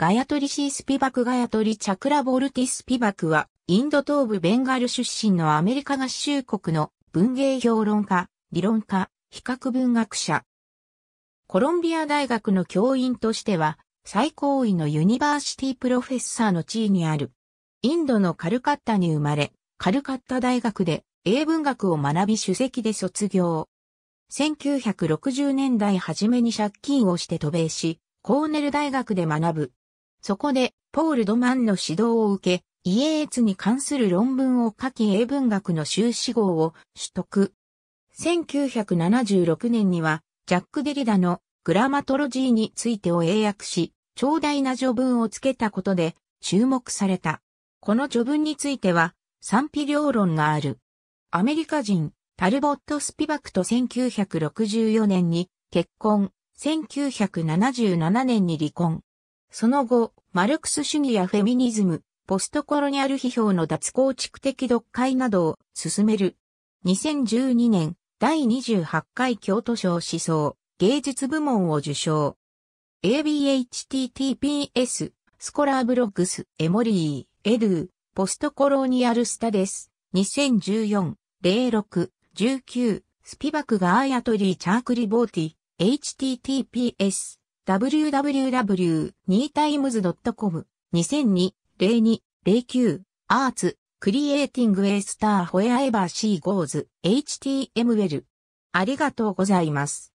ガヤトリシー・スピバク・ガヤトリ・チャクラ・ボルティ・スピバクは、インド東部ベンガル出身のアメリカ合衆国の文芸評論家、理論家、比較文学者。コロンビア大学の教員としては、最高位のユニバーシティプロフェッサーの地位にある。インドのカルカッタに生まれ、カルカッタ大学で英文学を学び主席で卒業。1960年代初めに借金をして渡米し、コーネル大学で学ぶそこで、ポール・ドマンの指導を受け、イエーツに関する論文を書き英文学の修士号を取得。1976年には、ジャック・デリダのグラマトロジーについてを英訳し、長大な序文をつけたことで注目された。この序文については賛否両論がある。アメリカ人タルボット・スピバクと1964年に結婚、1977年に離婚、その後、マルクス主義やフェミニズム、ポストコロニアル批評の脱構築的読解などを進める。2012年、第28回京都賞思想、芸術部門を受賞。abhttps、スコラーブログス、エモリー、エドゥ、ポストコロニアルスタです。2014、06、19、スピバクガーヤトリーチャークリボーティ、https、www.neetimes.com 2002-02-09アーツクリエイティングエースターホエアエバーシーゴーズ HTML ありがとうございます。